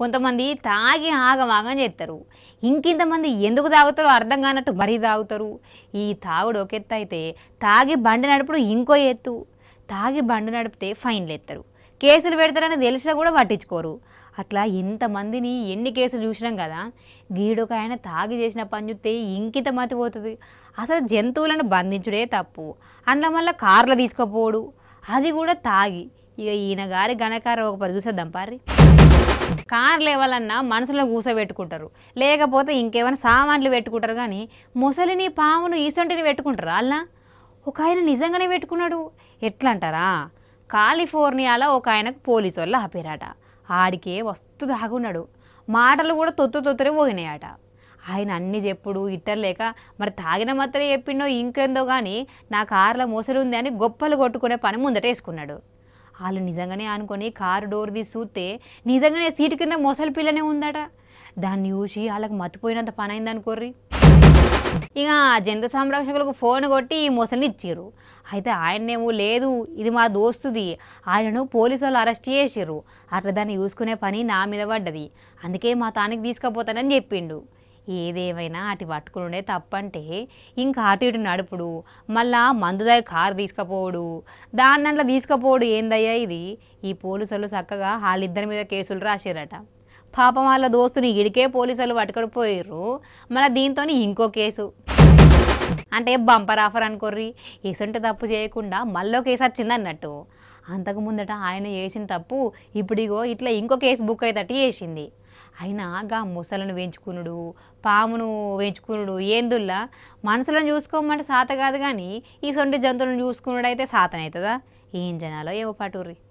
కొంతమంది తాగి ఆగమాగం చేస్తారు ఇంకింతమంది ఎందుకు తాగుతారో అర్థం కానట్టు మరీ తాగుతారు ఈ తాగుడు ఒక ఎత్తు అయితే తాగి బండి నడుపుడు ఇంకో ఎత్తు తాగి బండి నడిపితే ఫైన్లు ఎత్తారు కేసులు పెడతారని తెలిసినా కూడా పట్టించుకోరు అట్లా ఎంతమందిని ఎన్ని కేసులు చూసినాం కదా గీడొక ఆయన తాగి చేసిన పని చూస్తే ఇంకిత మతిపోతుంది అసలు జంతువులను బంధించుడే తప్పు అండ్ల మళ్ళీ కార్లు తీసుకుపోడు అది కూడా తాగి ఇక ఈయన గారి ఘనకారం ఒక పది చూసేద్దాం పారి కార్లు లేవాలన్నా మనసులో కూసబెట్టుకుంటారు లేకపోతే ఇంకేమైనా సామాన్లు పెట్టుకుంటారు కానీ ముసలిని పామును ఈసొంటిని పెట్టుకుంటారు అలా ఒక ఆయన నిజంగానే పెట్టుకున్నాడు ఎట్లా అంటారా కాలిఫోర్నియాలో ఒక ఆయనకు పోలీసు వాళ్ళు ఆపేరాట ఆడికే వస్తు దాగున్నాడు మాటలు కూడా తొత్తు తొత్తురే పోయినాయట ఆయన అన్ని చెప్పుడు ఇట్టర్లేక మరి తాగిన మాత్రమే చెప్పిండో ఇంకేందో కానీ నా కార్లో మోసలు ఉంది అని గొప్పలు కొట్టుకునే పని ముందట వేసుకున్నాడు వాళ్ళు నిజంగానే అనుకొని కారు డోర్ తీసి చూస్తే నిజంగానే సీటు కింద మొసలి పిల్లనే ఉందట దాన్ని చూసి వాళ్ళకి మతిపోయినంత పని అయిందనుకోర్రి ఇక జంతు సంరక్షకులకు ఫోన్ కొట్టి ఈ మొసలిని ఇచ్చారు అయితే ఆయన్నేమో లేదు ఇది మా దోస్తుది ఆయనను పోలీసు వాళ్ళు అరెస్ట్ చేసారు అట్లా దాన్ని చూసుకునే పని నా మీద పడ్డది అందుకే మా తానికి తీసుకుపోతానని చెప్పిండు ఏదేమైనా అటు పట్టుకుని ఉండే తప్పంటే ఇంకా అటు ఇటు నడుపుడు మళ్ళా మందు దగ్గర కారు తీసుకుపోడు దాని దాంట్లో తీసుకుపోడు ఏందయ్యా ఇది ఈ పోలీసులు చక్కగా వాళ్ళిద్దరి మీద కేసులు రాసారట పాపం వాళ్ళ దోస్తుని ఇడికే పోలీసులు పట్టుకుడిపోయారు మళ్ళీ దీంతో ఇంకో కేసు అంటే బంపర్ ఆఫర్ అనుకోర్రి ఇసొంటి తప్పు చేయకుండా మళ్ళీ కేసు వచ్చింది అన్నట్టు అంతకు ముందట ఆయన చేసిన తప్పు ఇప్పుడిగో ఇట్లా ఇంకో కేసు బుక్ అయ్యేటట్టు చేసింది అయినా గా మొసలను వేయించుకునుడు పామును వేయించుకునుడు ఏందుల్లా మనసులను చూసుకోమంటే సాత కాదు కానీ ఈ సొంటి జంతువులను చూసుకున్నాడు అయితే సాతనవుతుందా ఏం జనాలో ఏవో పటూర్రి